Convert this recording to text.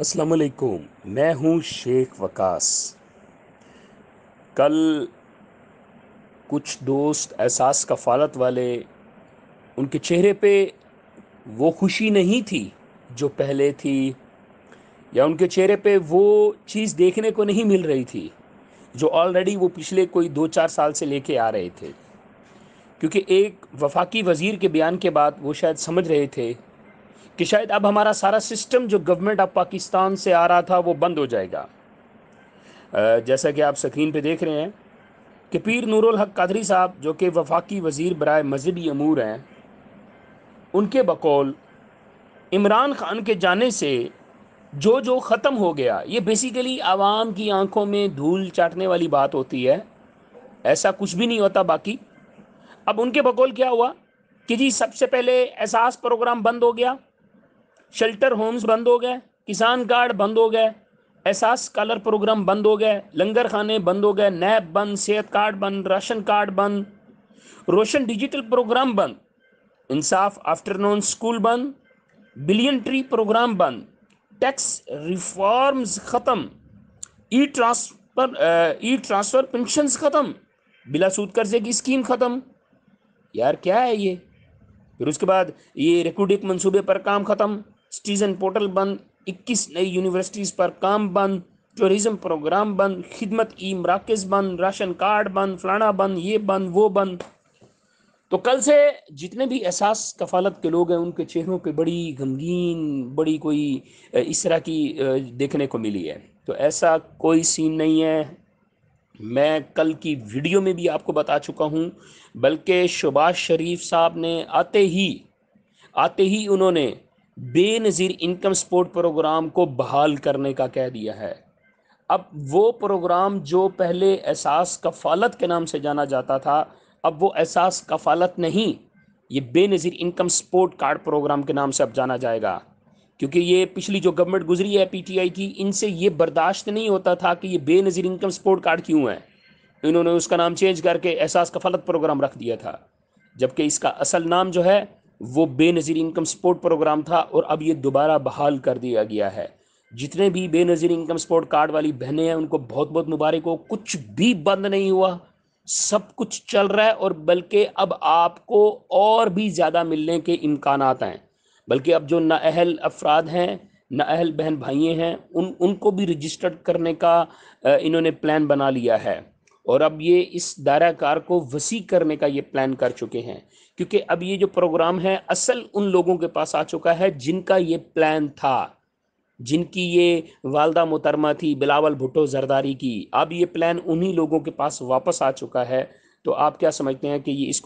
अस्सलाम वालेकुम मैं हूं शेख वकास कल कुछ दोस्त एहसास कफालत वाले उनके चेहरे पे वो खुशी नहीं थी जो पहले थी या उनके चेहरे पे वो चीज़ देखने को नहीं मिल रही थी जो ऑलरेडी वो पिछले कोई दो चार साल से लेके आ रहे थे क्योंकि एक वफाकी वज़ीर के बयान के बाद वो शायद समझ रहे थे कि शायद अब हमारा सारा सिस्टम जो गवर्नमेंट ऑफ पाकिस्तान से आ रहा था वो बंद हो जाएगा जैसा कि आप स्क्रीन पे देख रहे हैं कि पीर नूरुल हक कादरी साहब जो कि वफाकी वज़ीर बरए मजहबी अमूर हैं उनके बकौल इमरान खान के जाने से जो जो ख़त्म हो गया ये बेसिकली आवाम की आंखों में धूल चाटने वाली बात होती है ऐसा कुछ भी नहीं होता बाकी अब उनके बकौल क्या हुआ कि जी सबसे पहले एहसास प्रोग्राम बंद हो गया शेल्टर होम्स बंद हो गए किसान कार्ड बंद हो गए एहसास स्कॉलर प्रोग्राम बंद हो गए लंगर खाने बंद हो गए नैब बंद सेहत कार्ड बंद राशन कार्ड बंद रोशन डिजिटल प्रोग्राम बंद इंसाफ आफ्टरनून स्कूल बंद बिलियन ट्री प्रोग्राम बंद टैक्स रिफॉर्म्स ख़त्म E transfer E transfer pension ख़त्म बिला सूद कर्जे की स्कीम ख़त्म यार क्या है ये फिर उसके बाद ये रिकूडिक मंसूबे पर काम ख़त्म सिटीजन पोर्टल बंद 21 नई यूनिवर्सिटीज़ पर काम बंद टूरिज़म प्रोग्राम बंद खिदमत ई मराकज़ बंद राशन कार्ड बंद फलाना बंद ये बंद वो बंद तो कल से जितने भी एहसास कफालत के लोग हैं उनके चेहरों पे बड़ी गमगीन बड़ी कोई इस तरह की देखने को मिली है तो ऐसा कोई सीन नहीं है मैं कल की वीडियो में भी आपको बता चुका हूँ बल्कि शबाज शरीफ साहब ने आते ही आते ही उन्होंने बेनज़ीर इनकम सपोर्ट प्रोग्राम को बहाल करने का कह दिया है अब वो प्रोग्राम जो पहले एहसास कफालत के नाम से जाना जाता था अब वो एहसास कफालत नहीं ये Benazir income support card programme के नाम से अब जाना जाएगा क्योंकि ये पिछली जो गवर्नमेंट गुजरी है पीटीआई की इनसे ये बर्दाश्त नहीं होता था कि ये बेनज़ीर इनकम सपोर्ट कार्ड क्यों है इन्होंने उसका नाम चेंज करके एहसास कफालत प्रोग्राम रख दिया था जबकि इसका असल नाम जो है वो बेनज़ीर इनकम सपोर्ट प्रोग्राम था और अब ये दोबारा बहाल कर दिया गया है जितने भी बेनज़ीर इनकम सपोर्ट कार्ड वाली बहनें हैं उनको बहुत बहुत मुबारक हो कुछ भी बंद नहीं हुआ सब कुछ चल रहा है और बल्कि अब आपको और भी ज़्यादा मिलने के इम्कान हैं बल्कि अब जो नाअहल अफराद हैं नाअहल बहन भाइयें हैं उन उनको भी रजिस्टर्ड करने का इन्होंने प्लान बना लिया है और अब ये इस दायरा कार को वसी करने का ये प्लान कर चुके हैं क्योंकि अब ये जो प्रोग्राम है असल उन लोगों के पास आ चुका है जिनका ये प्लान था जिनकी ये वालदा मुतरमा थी बिलावल भुट्टो जरदारी की अब ये प्लान उन्हीं लोगों के पास वापस आ चुका है तो आप क्या समझते हैं कि ये इसको